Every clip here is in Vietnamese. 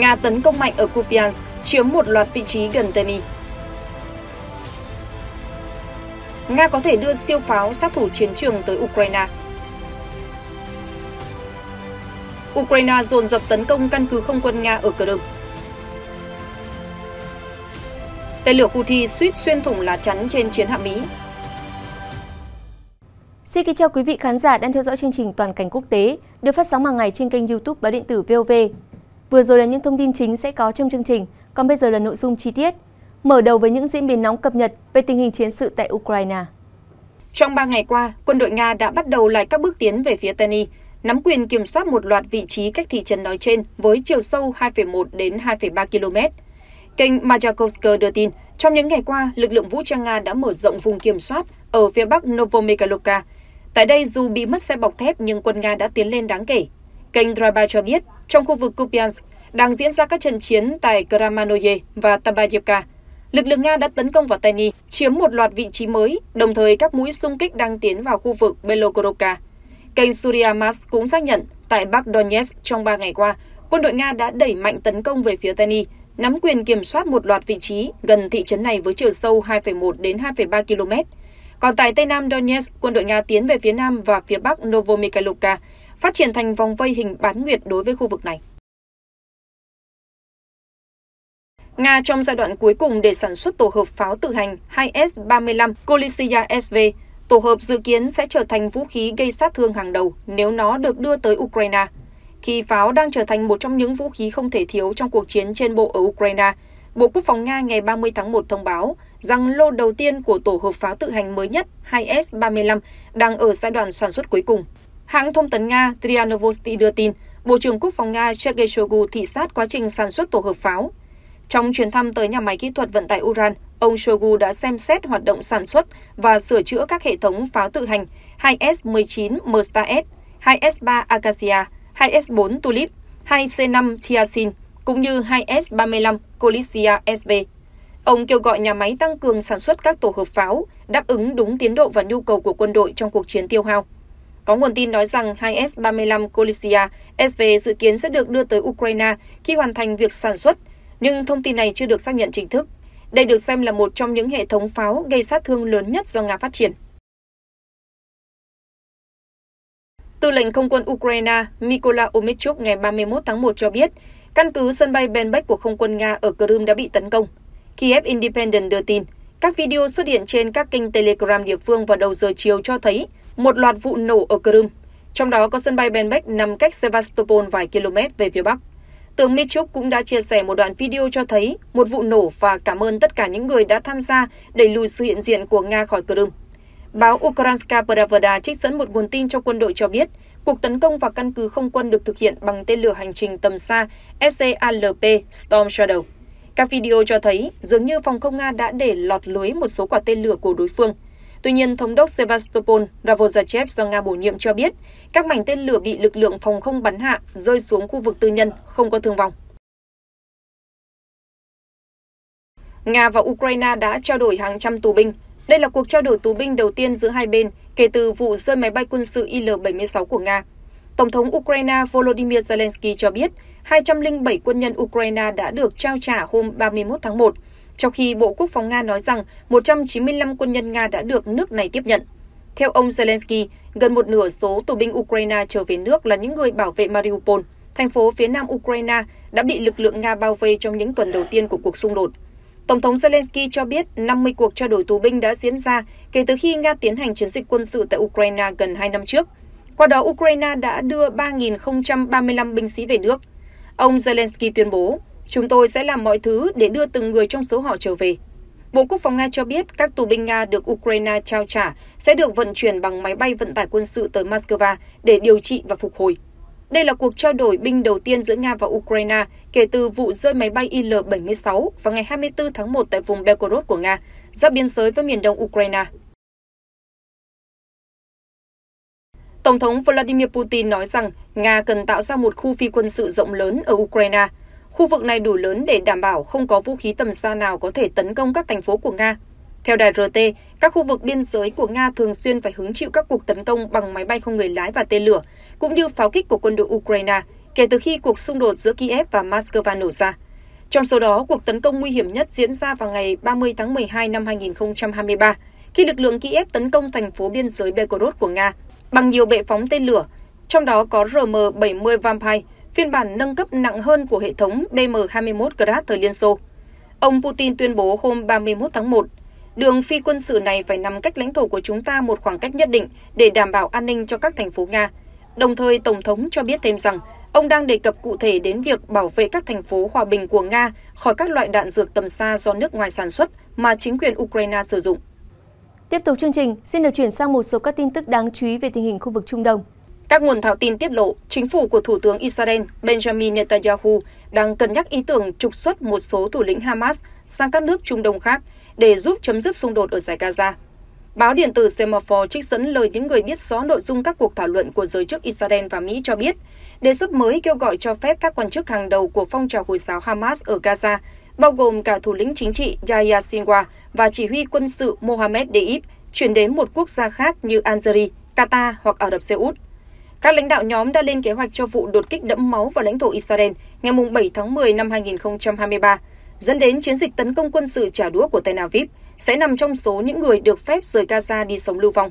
Nga tấn công mạnh ở Kupiansk, chiếm một loạt vị trí gần Teni. Nga có thể đưa siêu pháo sát thủ chiến trường tới Ukraine. Ukraine dồn dập tấn công căn cứ không quân Nga ở Crimea. Tên lửa Houthi suýt xuyên thủng lá chắn trên chiến hạm Mỹ. Xin kính chào quý vị khán giả đang theo dõi chương trình Toàn cảnh quốc tế được phát sóng hàng ngày trên kênh YouTube Báo điện tử VOV. Vừa rồi là những thông tin chính sẽ có trong chương trình, còn bây giờ là nội dung chi tiết. Mở đầu với những diễn biến nóng cập nhật về tình hình chiến sự tại Ukraine. Trong 3 ngày qua, quân đội Nga đã bắt đầu lại các bước tiến về phía Tây Y, nắm quyền kiểm soát một loạt vị trí cách thị trấn nói trên với chiều sâu 2,1 đến 2,3 km. Kênh Majakovsk đưa tin, trong những ngày qua, lực lượng vũ trang Nga đã mở rộng vùng kiểm soát ở phía bắc Novomekalovka. Tại đây, dù bị mất xe bọc thép nhưng quân Nga đã tiến lên đáng kể Kênh Draba cho biết, trong khu vực Kupiansk đang diễn ra các trận chiến tại Kramanoye và Tabayevka. Lực lượng Nga đã tấn công vào Teni, chiếm một loạt vị trí mới, đồng thời các mũi xung kích đang tiến vào khu vực Belogorovka. Kênh Surya Maps cũng xác nhận, tại Bắc Donetsk trong ba ngày qua, quân đội Nga đã đẩy mạnh tấn công về phía Teni, nắm quyền kiểm soát một loạt vị trí gần thị trấn này với chiều sâu 2,1 đến 2,3 km. Còn tại Tây Nam Donetsk, quân đội Nga tiến về phía Nam và phía Bắc Novomikhailovka, phát triển thành vòng vây hình bán nguyệt đối với khu vực này. Nga trong giai đoạn cuối cùng để sản xuất tổ hợp pháo tự hành 2S-35 Kolysia SV. Tổ hợp dự kiến sẽ trở thành vũ khí gây sát thương hàng đầu nếu nó được đưa tới Ukraine. Khi pháo đang trở thành một trong những vũ khí không thể thiếu trong cuộc chiến trên bộ ở Ukraine, Bộ Quốc phòng Nga ngày 30 tháng 1 thông báo rằng lô đầu tiên của tổ hợp pháo tự hành mới nhất 2S-35 đang ở giai đoạn sản xuất cuối cùng. Hãng thông tấn Nga Trianovosti đưa tin, Bộ trưởng Quốc phòng Nga Sergei Shoigu thị sát quá trình sản xuất tổ hợp pháo. Trong chuyến thăm tới nhà máy kỹ thuật vận tải Uran, ông Shoigu đã xem xét hoạt động sản xuất và sửa chữa các hệ thống pháo tự hành 2S-19 mstar 2 2S-3 Acacia, 2S-4 Tulip, 2C-5 Tiasin, cũng như 2S-35 Colissia SB. Ông kêu gọi nhà máy tăng cường sản xuất các tổ hợp pháo, đáp ứng đúng tiến độ và nhu cầu của quân đội trong cuộc chiến tiêu hao. Có nguồn tin nói rằng hai s ba mươi năm colisia SV dự kiến sẽ được đưa tới Ukraine khi hoàn thành việc sản xuất, nhưng thông tin này chưa được xác nhận chính thức. Đây được xem là một trong những hệ thống pháo gây sát thương lớn nhất do Nga phát triển. Tư lệnh không quân Ukraine Mykola omichuk ngày 31 tháng 1 cho biết, căn cứ sân bay Benbek của không quân Nga ở Crimea đã bị tấn công. Kiev Independent đưa tin, các video xuất hiện trên các kênh Telegram địa phương vào đầu giờ chiều cho thấy một loạt vụ nổ ở Crimea, trong đó có sân bay Benbek nằm cách Sevastopol vài km về phía bắc. Tướng Michuk cũng đã chia sẻ một đoạn video cho thấy một vụ nổ và cảm ơn tất cả những người đã tham gia đẩy lùi sự hiện diện của Nga khỏi Crimea. Báo Ukrainska Pravda trích dẫn một nguồn tin trong quân đội cho biết, cuộc tấn công vào căn cứ không quân được thực hiện bằng tên lửa hành trình tầm xa Scalp Storm Shadow. Các video cho thấy dường như phòng không Nga đã để lọt lưới một số quả tên lửa của đối phương – Tuy nhiên, thống đốc Sevastopol Ravozachev do Nga bổ nhiệm cho biết các mảnh tên lửa bị lực lượng phòng không bắn hạ rơi xuống khu vực tư nhân, không có thương vong. Nga và Ukraine đã trao đổi hàng trăm tù binh. Đây là cuộc trao đổi tù binh đầu tiên giữa hai bên kể từ vụ rơi máy bay quân sự Il-76 của Nga. Tổng thống Ukraine Volodymyr Zelensky cho biết 207 quân nhân Ukraine đã được trao trả hôm 31 tháng 1 trong khi Bộ Quốc phòng Nga nói rằng 195 quân nhân Nga đã được nước này tiếp nhận. Theo ông Zelensky, gần một nửa số tù binh Ukraine trở về nước là những người bảo vệ Mariupol, thành phố phía nam Ukraine đã bị lực lượng Nga bao vây trong những tuần đầu tiên của cuộc xung đột. Tổng thống Zelensky cho biết 50 cuộc trao đổi tù binh đã diễn ra kể từ khi Nga tiến hành chiến dịch quân sự tại Ukraine gần 2 năm trước. Qua đó, Ukraine đã đưa 3.035 binh sĩ về nước. Ông Zelensky tuyên bố, Chúng tôi sẽ làm mọi thứ để đưa từng người trong số họ trở về. Bộ Quốc phòng Nga cho biết các tù binh Nga được Ukraine trao trả sẽ được vận chuyển bằng máy bay vận tải quân sự tới Moscow để điều trị và phục hồi. Đây là cuộc trao đổi binh đầu tiên giữa Nga và Ukraine kể từ vụ rơi máy bay Il-76 vào ngày 24 tháng 1 tại vùng Belgorod của Nga, giáp biên giới với miền đông Ukraine. Tổng thống Vladimir Putin nói rằng Nga cần tạo ra một khu phi quân sự rộng lớn ở Ukraine – Khu vực này đủ lớn để đảm bảo không có vũ khí tầm xa nào có thể tấn công các thành phố của Nga. Theo đài RT, các khu vực biên giới của Nga thường xuyên phải hứng chịu các cuộc tấn công bằng máy bay không người lái và tên lửa, cũng như pháo kích của quân đội Ukraine kể từ khi cuộc xung đột giữa Kiev và Moscow nổ ra. Trong số đó, cuộc tấn công nguy hiểm nhất diễn ra vào ngày 30 tháng 12 năm 2023, khi lực lượng Kiev tấn công thành phố biên giới Belgorod của Nga bằng nhiều bệ phóng tên lửa, trong đó có RM-70 Vampire, phiên bản nâng cấp nặng hơn của hệ thống BM-21 Grad thời Liên Xô. Ông Putin tuyên bố hôm 31 tháng 1, đường phi quân sự này phải nằm cách lãnh thổ của chúng ta một khoảng cách nhất định để đảm bảo an ninh cho các thành phố Nga. Đồng thời, Tổng thống cho biết thêm rằng ông đang đề cập cụ thể đến việc bảo vệ các thành phố hòa bình của Nga khỏi các loại đạn dược tầm xa do nước ngoài sản xuất mà chính quyền Ukraine sử dụng. Tiếp tục chương trình, xin được chuyển sang một số các tin tức đáng chú ý về tình hình khu vực Trung Đông các nguồn thạo tin tiết lộ chính phủ của thủ tướng israel benjamin netanyahu đang cân nhắc ý tưởng trục xuất một số thủ lĩnh hamas sang các nước trung đông khác để giúp chấm dứt xung đột ở giải gaza báo điện tử semaphore trích dẫn lời những người biết rõ nội dung các cuộc thảo luận của giới chức israel và mỹ cho biết đề xuất mới kêu gọi cho phép các quan chức hàng đầu của phong trào hồi giáo hamas ở gaza bao gồm cả thủ lĩnh chính trị yahya sinwar và chỉ huy quân sự mohammed deib chuyển đến một quốc gia khác như algeria qatar hoặc ả rập xê út các lãnh đạo nhóm đã lên kế hoạch cho vụ đột kích đẫm máu vào lãnh thổ Israel ngày 7 tháng 10 năm 2023, dẫn đến chiến dịch tấn công quân sự trả đũa của Tel Aviv sẽ nằm trong số những người được phép rời Gaza đi sống lưu vong.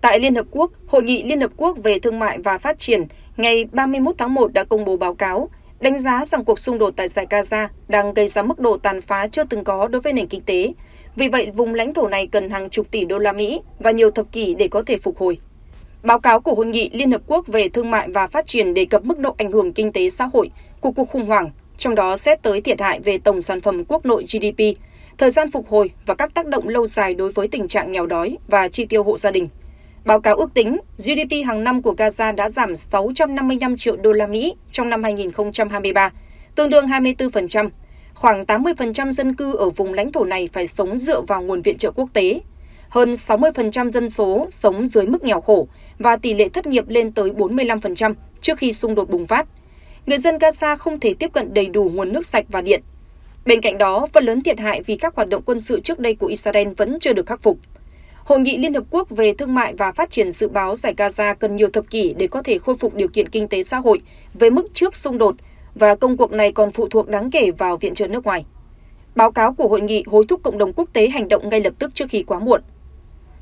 Tại Liên Hợp Quốc, Hội nghị Liên Hợp Quốc về Thương mại và Phát triển ngày 31 tháng 1 đã công bố báo cáo đánh giá rằng cuộc xung đột tại giải Gaza đang gây ra mức độ tàn phá chưa từng có đối với nền kinh tế, vì vậy vùng lãnh thổ này cần hàng chục tỷ đô la Mỹ và nhiều thập kỷ để có thể phục hồi. Báo cáo của Hội nghị Liên Hợp Quốc về Thương mại và Phát triển đề cập mức độ ảnh hưởng kinh tế xã hội của cuộc khủng hoảng, trong đó xét tới thiệt hại về tổng sản phẩm quốc nội GDP, thời gian phục hồi và các tác động lâu dài đối với tình trạng nghèo đói và chi tiêu hộ gia đình. Báo cáo ước tính GDP hàng năm của Gaza đã giảm 655 triệu đô la Mỹ trong năm 2023, tương đương 24%, khoảng tám mươi dân cư ở vùng lãnh thổ này phải sống dựa vào nguồn viện trợ quốc tế hơn sáu mươi dân số sống dưới mức nghèo khổ và tỷ lệ thất nghiệp lên tới bốn mươi năm trước khi xung đột bùng phát người dân gaza không thể tiếp cận đầy đủ nguồn nước sạch và điện bên cạnh đó phần lớn thiệt hại vì các hoạt động quân sự trước đây của israel vẫn chưa được khắc phục Hội nghị Liên Hợp Quốc về Thương mại và Phát triển dự báo giải Gaza cần nhiều thập kỷ để có thể khôi phục điều kiện kinh tế xã hội với mức trước xung đột và công cuộc này còn phụ thuộc đáng kể vào viện trợ nước ngoài. Báo cáo của hội nghị hối thúc cộng đồng quốc tế hành động ngay lập tức trước khi quá muộn.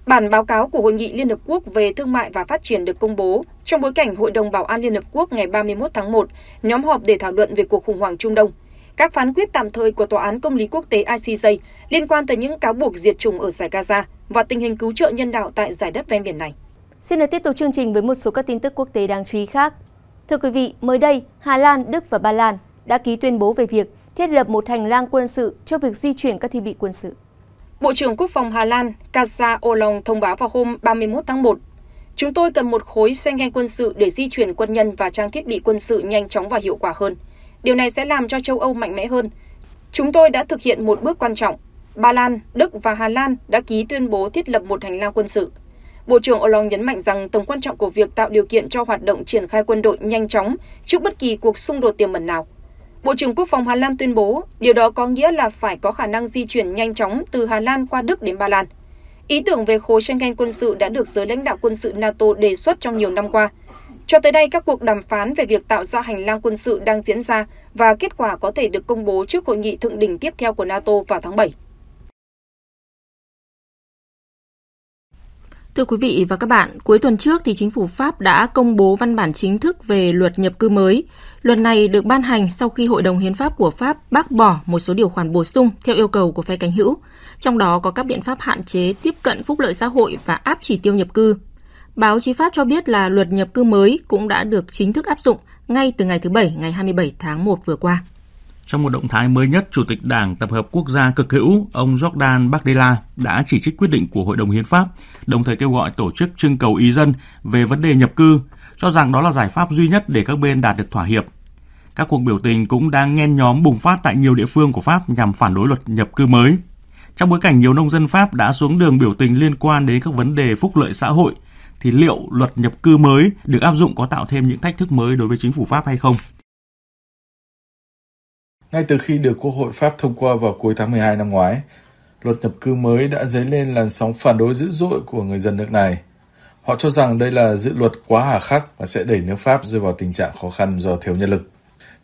Bản báo cáo của Hội nghị Liên Hợp Quốc về Thương mại và Phát triển được công bố trong bối cảnh Hội đồng Bảo an Liên Hợp Quốc ngày 31 tháng 1 nhóm họp để thảo luận về cuộc khủng hoảng Trung Đông. Các phán quyết tạm thời của Tòa án Công lý Quốc tế ICJ liên quan tới những cáo buộc diệt chủng ở giải Gaza và tình hình cứu trợ nhân đạo tại giải đất ven biển này. Xin được tiếp tục chương trình với một số các tin tức quốc tế đáng chú ý khác. Thưa quý vị, mới đây, Hà Lan, Đức và Ba Lan đã ký tuyên bố về việc thiết lập một hành lang quân sự cho việc di chuyển các thiết bị quân sự. Bộ trưởng Quốc phòng Hà Lan Kaza Olong thông báo vào hôm 31 tháng 1, chúng tôi cần một khối ngang quân sự để di chuyển quân nhân và trang thiết bị quân sự nhanh chóng và hiệu quả hơn. Điều này sẽ làm cho châu Âu mạnh mẽ hơn. Chúng tôi đã thực hiện một bước quan trọng. Ba Lan, Đức và Hà Lan đã ký tuyên bố thiết lập một hành lang quân sự – Bộ trưởng Hollande nhấn mạnh rằng tầm quan trọng của việc tạo điều kiện cho hoạt động triển khai quân đội nhanh chóng trước bất kỳ cuộc xung đột tiềm mẩn nào. Bộ trưởng Quốc phòng Hà Lan tuyên bố điều đó có nghĩa là phải có khả năng di chuyển nhanh chóng từ Hà Lan qua Đức đến Ba Lan. Ý tưởng về khối Schengen quân sự đã được giới lãnh đạo quân sự NATO đề xuất trong nhiều năm qua. Cho tới đây các cuộc đàm phán về việc tạo ra hành lang quân sự đang diễn ra và kết quả có thể được công bố trước hội nghị thượng đỉnh tiếp theo của NATO vào tháng 7. Thưa quý vị và các bạn, cuối tuần trước thì chính phủ Pháp đã công bố văn bản chính thức về luật nhập cư mới. Luật này được ban hành sau khi Hội đồng Hiến pháp của Pháp bác bỏ một số điều khoản bổ sung theo yêu cầu của phe cánh hữu, trong đó có các biện pháp hạn chế tiếp cận phúc lợi xã hội và áp chỉ tiêu nhập cư. Báo chí Pháp cho biết là luật nhập cư mới cũng đã được chính thức áp dụng ngay từ ngày thứ Bảy, ngày 27 tháng 1 vừa qua. Trong một động thái mới nhất, Chủ tịch Đảng Tập hợp Quốc gia cực hữu, ông Jordan Bardella đã chỉ trích quyết định của Hội đồng Hiến pháp, đồng thời kêu gọi tổ chức trưng cầu ý dân về vấn đề nhập cư, cho rằng đó là giải pháp duy nhất để các bên đạt được thỏa hiệp. Các cuộc biểu tình cũng đang nhen nhóm bùng phát tại nhiều địa phương của Pháp nhằm phản đối luật nhập cư mới. Trong bối cảnh nhiều nông dân Pháp đã xuống đường biểu tình liên quan đến các vấn đề phúc lợi xã hội, thì liệu luật nhập cư mới được áp dụng có tạo thêm những thách thức mới đối với chính phủ Pháp hay không? Ngay từ khi được Quốc hội Pháp thông qua vào cuối tháng 12 năm ngoái, luật nhập cư mới đã dấy lên làn sóng phản đối dữ dội của người dân nước này. Họ cho rằng đây là dự luật quá hà khắc và sẽ đẩy nước Pháp rơi vào tình trạng khó khăn do thiếu nhân lực.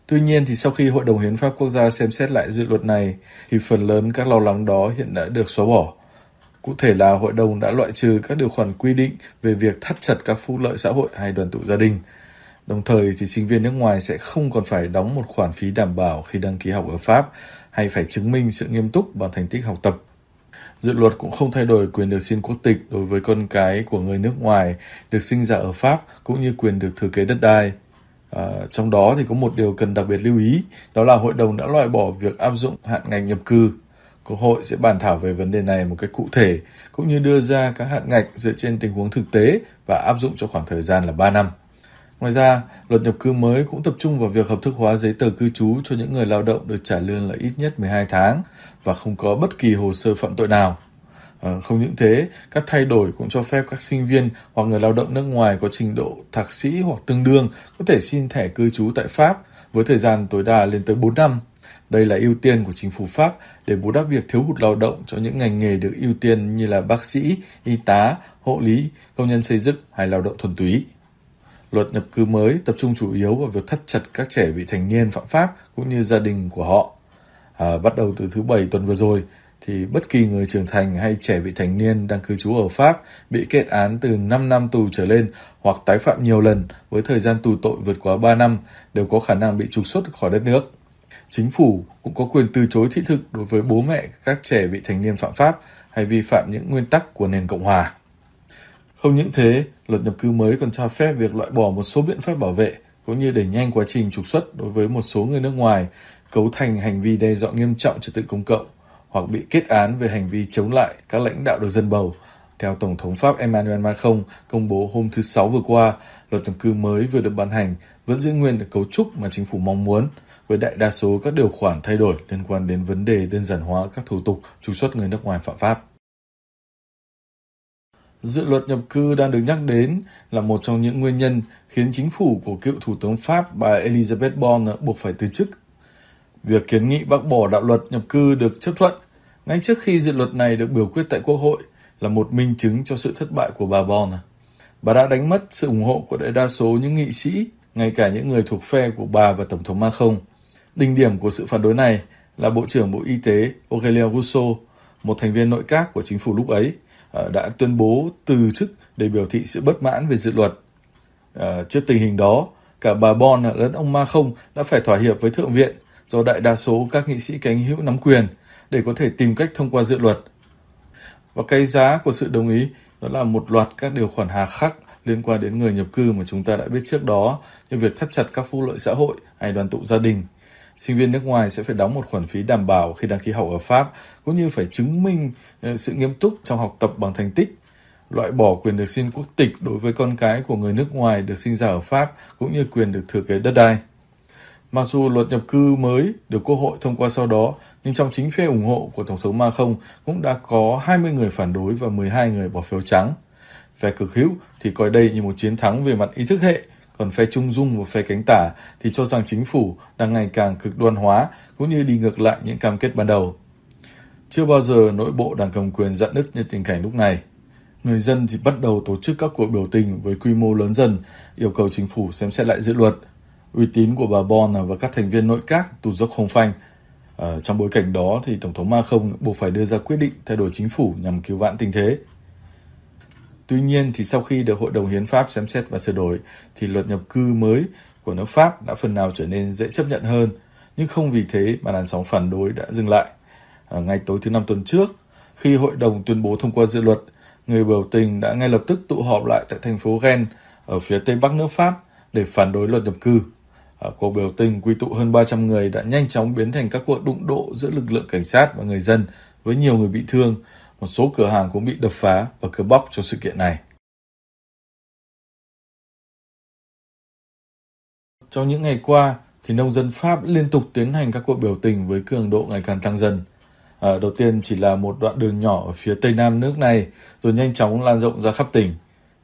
Tuy nhiên thì sau khi Hội đồng Hiến pháp Quốc gia xem xét lại dự luật này thì phần lớn các lo lắng đó hiện đã được xóa bỏ. Cụ thể là hội đồng đã loại trừ các điều khoản quy định về việc thắt chặt các phúc lợi xã hội hay đoàn tụ gia đình, Đồng thời thì sinh viên nước ngoài sẽ không còn phải đóng một khoản phí đảm bảo khi đăng ký học ở Pháp hay phải chứng minh sự nghiêm túc bằng thành tích học tập. Dự luật cũng không thay đổi quyền được xin quốc tịch đối với con cái của người nước ngoài được sinh ra ở Pháp cũng như quyền được thừa kế đất đai. À, trong đó thì có một điều cần đặc biệt lưu ý, đó là hội đồng đã loại bỏ việc áp dụng hạn ngạch nhập cư. Quốc hội sẽ bàn thảo về vấn đề này một cách cụ thể, cũng như đưa ra các hạn ngạch dựa trên tình huống thực tế và áp dụng cho khoảng thời gian là 3 năm. Ngoài ra, luật nhập cư mới cũng tập trung vào việc hợp thức hóa giấy tờ cư trú cho những người lao động được trả lương là ít nhất 12 tháng và không có bất kỳ hồ sơ phạm tội nào. À, không những thế, các thay đổi cũng cho phép các sinh viên hoặc người lao động nước ngoài có trình độ thạc sĩ hoặc tương đương có thể xin thẻ cư trú tại Pháp với thời gian tối đa lên tới 4 năm. Đây là ưu tiên của chính phủ Pháp để bù đắp việc thiếu hụt lao động cho những ngành nghề được ưu tiên như là bác sĩ, y tá, hộ lý, công nhân xây dựng hay lao động thuần túy luật nhập cư mới tập trung chủ yếu vào việc thắt chặt các trẻ vị thành niên phạm pháp cũng như gia đình của họ. À, bắt đầu từ thứ Bảy tuần vừa rồi, thì bất kỳ người trưởng thành hay trẻ vị thành niên đang cư trú ở Pháp bị kết án từ 5 năm tù trở lên hoặc tái phạm nhiều lần với thời gian tù tội vượt quá 3 năm đều có khả năng bị trục xuất khỏi đất nước. Chính phủ cũng có quyền từ chối thị thực đối với bố mẹ các trẻ vị thành niên phạm pháp hay vi phạm những nguyên tắc của nền Cộng hòa. Không những thế, Luật nhập cư mới còn cho phép việc loại bỏ một số biện pháp bảo vệ, cũng như đẩy nhanh quá trình trục xuất đối với một số người nước ngoài cấu thành hành vi đe dọa nghiêm trọng trật tự công cộng hoặc bị kết án về hành vi chống lại các lãnh đạo được dân bầu. Theo Tổng thống Pháp Emmanuel Macron công bố hôm thứ Sáu vừa qua, luật nhập cư mới vừa được ban hành vẫn giữ nguyên được cấu trúc mà chính phủ mong muốn, với đại đa số các điều khoản thay đổi liên quan đến vấn đề đơn giản hóa các thủ tục trục xuất người nước ngoài phạm pháp. Dự luật nhập cư đang được nhắc đến là một trong những nguyên nhân khiến chính phủ của cựu Thủ tướng Pháp bà Elizabeth Bon buộc phải từ chức. Việc kiến nghị bác bỏ đạo luật nhập cư được chấp thuận ngay trước khi dự luật này được biểu quyết tại Quốc hội là một minh chứng cho sự thất bại của bà Bon. Bà đã đánh mất sự ủng hộ của đại đa số những nghị sĩ, ngay cả những người thuộc phe của bà và Tổng thống Macron. Đỉnh điểm của sự phản đối này là Bộ trưởng Bộ Y tế Aurelien Rousseau, một thành viên nội các của chính phủ lúc ấy, Ờ, đã tuyên bố từ chức để biểu thị sự bất mãn về dự luật. Ờ, trước tình hình đó, cả bà Bon lẫn ông Ma Không đã phải thỏa hiệp với Thượng viện do đại đa số các nghị sĩ cánh hữu nắm quyền để có thể tìm cách thông qua dự luật. Và cái giá của sự đồng ý đó là một loạt các điều khoản hà khắc liên quan đến người nhập cư mà chúng ta đã biết trước đó như việc thắt chặt các phúc lợi xã hội hay đoàn tụ gia đình, sinh viên nước ngoài sẽ phải đóng một khoản phí đảm bảo khi đăng ký học ở Pháp, cũng như phải chứng minh ờ, sự nghiêm túc trong học tập bằng thành tích loại bỏ quyền được xin quốc tịch đối với con cái của người nước ngoài được sinh ra ở Pháp cũng như quyền được thừa kế đất đai. Mặc dù luật nhập cư mới được Quốc hội thông qua sau đó, nhưng trong chính phe ủng hộ của Tổng thống Macron cũng đã có 20 người phản đối và 12 người bỏ phiếu trắng. Về cực hữu thì coi đây như một chiến thắng về mặt ý thức hệ còn phe trung dung và phe cánh tả thì cho rằng chính phủ đang ngày càng cực đoan hóa cũng như đi ngược lại những cam kết ban đầu. Chưa bao giờ nội bộ đảng cầm quyền dạn nứt như tình cảnh lúc này. Người dân thì bắt đầu tổ chức các cuộc biểu tình với quy mô lớn dần, yêu cầu chính phủ xem xét lại dự luật. Uy tín của bà Bon và các thành viên nội các tụt dốc không phanh. À, trong bối cảnh đó thì Tổng thống Ma không buộc phải đưa ra quyết định thay đổi chính phủ nhằm cứu vãn tình thế. Tuy nhiên thì sau khi được Hội đồng Hiến pháp xem xét và sửa đổi thì luật nhập cư mới của nước Pháp đã phần nào trở nên dễ chấp nhận hơn, nhưng không vì thế mà làn sóng phản đối đã dừng lại. Ở à, ngày tối thứ năm tuần trước, khi hội đồng tuyên bố thông qua dự luật, người biểu tình đã ngay lập tức tụ họp lại tại thành phố Rennes ở phía tây bắc nước Pháp để phản đối luật nhập cư. Ở à, cuộc biểu tình quy tụ hơn 300 người đã nhanh chóng biến thành các cuộc đụng độ giữa lực lượng cảnh sát và người dân với nhiều người bị thương một số cửa hàng cũng bị đập phá và cướp bóc trong sự kiện này. Trong những ngày qua, thì nông dân Pháp liên tục tiến hành các cuộc biểu tình với cường độ ngày càng tăng dần. À, đầu tiên chỉ là một đoạn đường nhỏ ở phía tây nam nước này, rồi nhanh chóng lan rộng ra khắp tỉnh.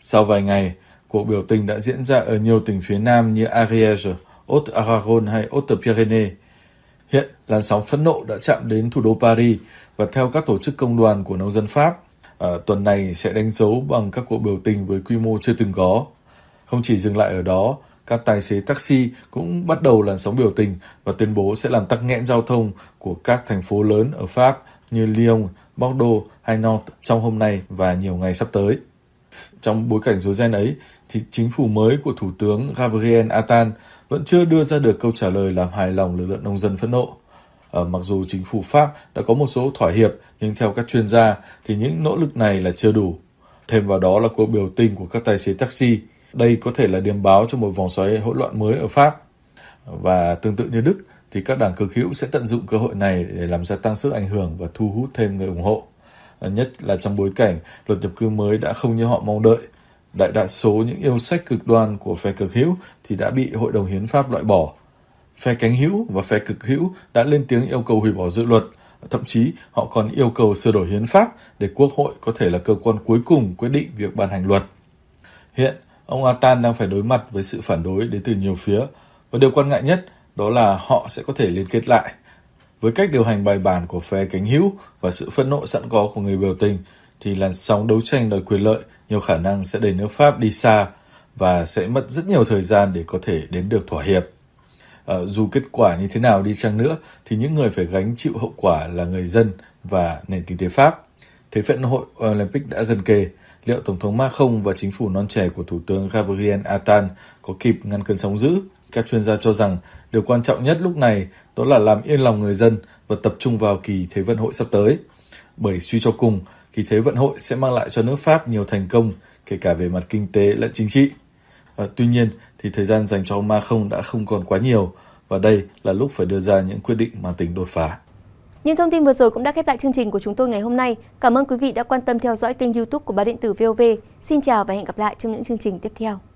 Sau vài ngày, cuộc biểu tình đã diễn ra ở nhiều tỉnh phía nam như Ariège, Haute-Aragon hay Haute-Pyrénées, Hiện, làn sóng phẫn nộ đã chạm đến thủ đô Paris và theo các tổ chức công đoàn của nông dân Pháp, à, tuần này sẽ đánh dấu bằng các cuộc biểu tình với quy mô chưa từng có. Không chỉ dừng lại ở đó, các tài xế taxi cũng bắt đầu làn sóng biểu tình và tuyên bố sẽ làm tắc nghẽn giao thông của các thành phố lớn ở Pháp như Lyon, Bordeaux hay Nantes trong hôm nay và nhiều ngày sắp tới. Trong bối cảnh rối ren ấy, thì chính phủ mới của Thủ tướng Gabriel Attal vẫn chưa đưa ra được câu trả lời làm hài lòng lực lượng nông dân phẫn nộ. Ở ờ, mặc dù chính phủ Pháp đã có một số thỏa hiệp, nhưng theo các chuyên gia thì những nỗ lực này là chưa đủ. Thêm vào đó là cuộc biểu tình của các tài xế taxi. Đây có thể là điềm báo cho một vòng xoáy hỗn loạn mới ở Pháp. Và tương tự như Đức, thì các đảng cực hữu sẽ tận dụng cơ hội này để làm gia tăng sức ảnh hưởng và thu hút thêm người ủng hộ. Ờ, nhất là trong bối cảnh luật nhập cư mới đã không như họ mong đợi. Đại đa số những yêu sách cực đoan của phe cực hữu thì đã bị Hội đồng Hiến pháp loại bỏ. Phe cánh hữu và phe cực hữu đã lên tiếng yêu cầu hủy bỏ dự luật, thậm chí họ còn yêu cầu sửa đổi hiến pháp để quốc hội có thể là cơ quan cuối cùng quyết định việc ban hành luật. Hiện, ông Atan đang phải đối mặt với sự phản đối đến từ nhiều phía, và điều quan ngại nhất đó là họ sẽ có thể liên kết lại – với cách điều hành bài bản của phe cánh hữu và sự phẫn nộ sẵn có của người biểu tình, thì làn sóng đấu tranh đòi quyền lợi nhiều khả năng sẽ đẩy nước Pháp đi xa và sẽ mất rất nhiều thời gian để có thể đến được thỏa hiệp. À, dù kết quả như thế nào đi chăng nữa, thì những người phải gánh chịu hậu quả là người dân và nền kinh tế Pháp. Thế vận hội Olympic đã gần kề, liệu Tổng thống Macron và chính phủ non trẻ của Thủ tướng Gabriel Attal có kịp ngăn cơn sóng dữ? Các chuyên gia cho rằng điều quan trọng nhất lúc này đó là làm yên lòng người dân và tập trung vào kỳ Thế vận hội sắp tới. Bởi suy cho cùng, kỳ Thế vận hội sẽ mang lại cho nước Pháp nhiều thành công, kể cả về mặt kinh tế lẫn chính trị. À, tuy nhiên thì thời gian dành cho ông Macron đã không còn quá nhiều và đây là lúc phải đưa ra những quyết định mang tính đột phá. Những thông tin vừa rồi cũng đã khép lại chương trình của chúng tôi ngày hôm nay. Cảm ơn quý vị đã quan tâm theo dõi kênh YouTube của Báo điện tử VOV. Xin chào và hẹn gặp lại trong những chương trình tiếp theo.